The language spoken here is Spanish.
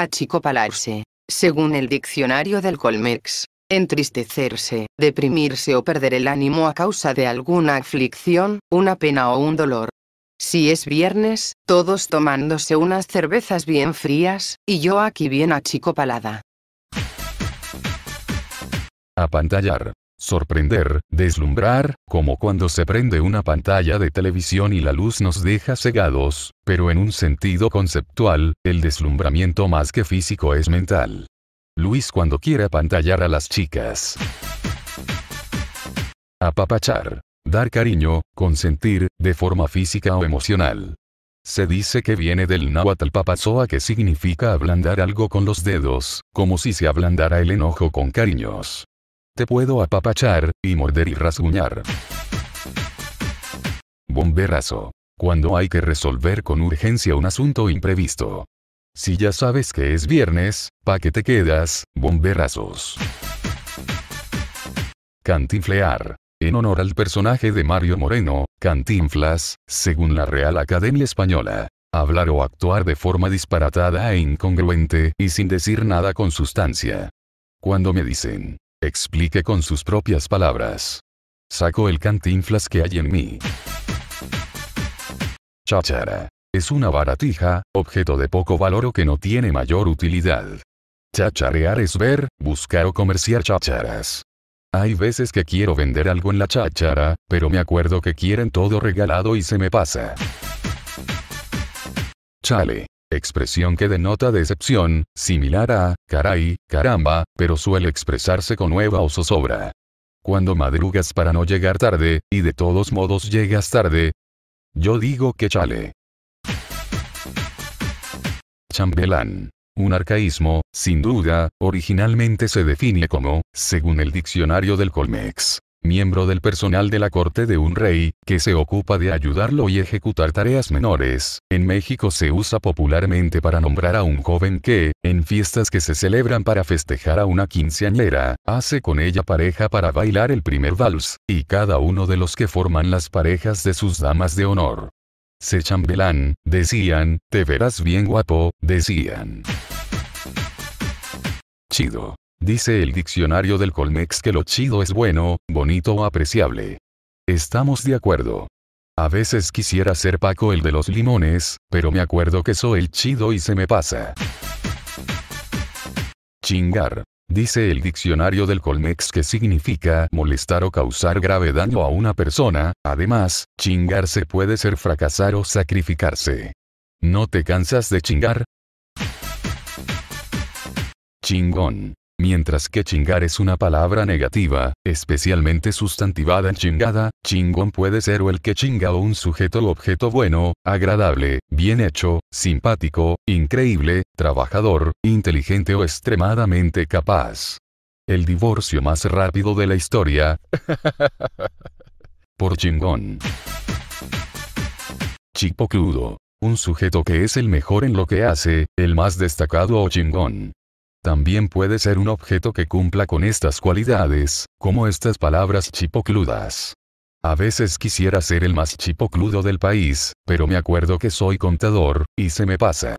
achicopalarse, según el diccionario del Colmex, entristecerse, deprimirse o perder el ánimo a causa de alguna aflicción, una pena o un dolor. Si es viernes, todos tomándose unas cervezas bien frías, y yo aquí bien achicopalada. Apantallar sorprender, deslumbrar, como cuando se prende una pantalla de televisión y la luz nos deja cegados, pero en un sentido conceptual, el deslumbramiento más que físico es mental. Luis cuando quiere apantallar a las chicas. Apapachar. Dar cariño, consentir, de forma física o emocional. Se dice que viene del náhuatl papazoa que significa ablandar algo con los dedos, como si se ablandara el enojo con cariños puedo apapachar, y morder y rasguñar. Bomberazo. Cuando hay que resolver con urgencia un asunto imprevisto. Si ya sabes que es viernes, pa' que te quedas, bomberazos. Cantinflear. En honor al personaje de Mario Moreno, Cantinflas, según la Real Academia Española. Hablar o actuar de forma disparatada e incongruente y sin decir nada con sustancia. Cuando me dicen, Explique con sus propias palabras. Saco el cantinflas que hay en mí. Chachara. Es una baratija, objeto de poco valor o que no tiene mayor utilidad. Chacharear es ver, buscar o comerciar chacharas. Hay veces que quiero vender algo en la chachara, pero me acuerdo que quieren todo regalado y se me pasa. Chale expresión que denota decepción, similar a, caray, caramba, pero suele expresarse con nueva o zozobra. Cuando madrugas para no llegar tarde, y de todos modos llegas tarde, yo digo que chale. Chambelán. Un arcaísmo, sin duda, originalmente se define como, según el diccionario del Colmex, miembro del personal de la corte de un rey, que se ocupa de ayudarlo y ejecutar tareas menores. En México se usa popularmente para nombrar a un joven que, en fiestas que se celebran para festejar a una quinceañera, hace con ella pareja para bailar el primer vals, y cada uno de los que forman las parejas de sus damas de honor. Se chambelán, decían, te verás bien guapo, decían. Chido. Dice el diccionario del Colmex que lo chido es bueno, bonito o apreciable. Estamos de acuerdo. A veces quisiera ser Paco el de los limones, pero me acuerdo que soy el chido y se me pasa. Chingar. Dice el diccionario del Colmex que significa molestar o causar grave daño a una persona, además, chingarse puede ser fracasar o sacrificarse. ¿No te cansas de chingar? Chingón mientras que chingar es una palabra negativa, especialmente sustantivada en chingada, chingón puede ser o el que chinga o un sujeto o objeto bueno, agradable, bien hecho, simpático, increíble, trabajador, inteligente o extremadamente capaz. El divorcio más rápido de la historia. Por chingón. Chipo crudo. Un sujeto que es el mejor en lo que hace, el más destacado o chingón. También puede ser un objeto que cumpla con estas cualidades, como estas palabras chipocludas. A veces quisiera ser el más chipocludo del país, pero me acuerdo que soy contador, y se me pasa.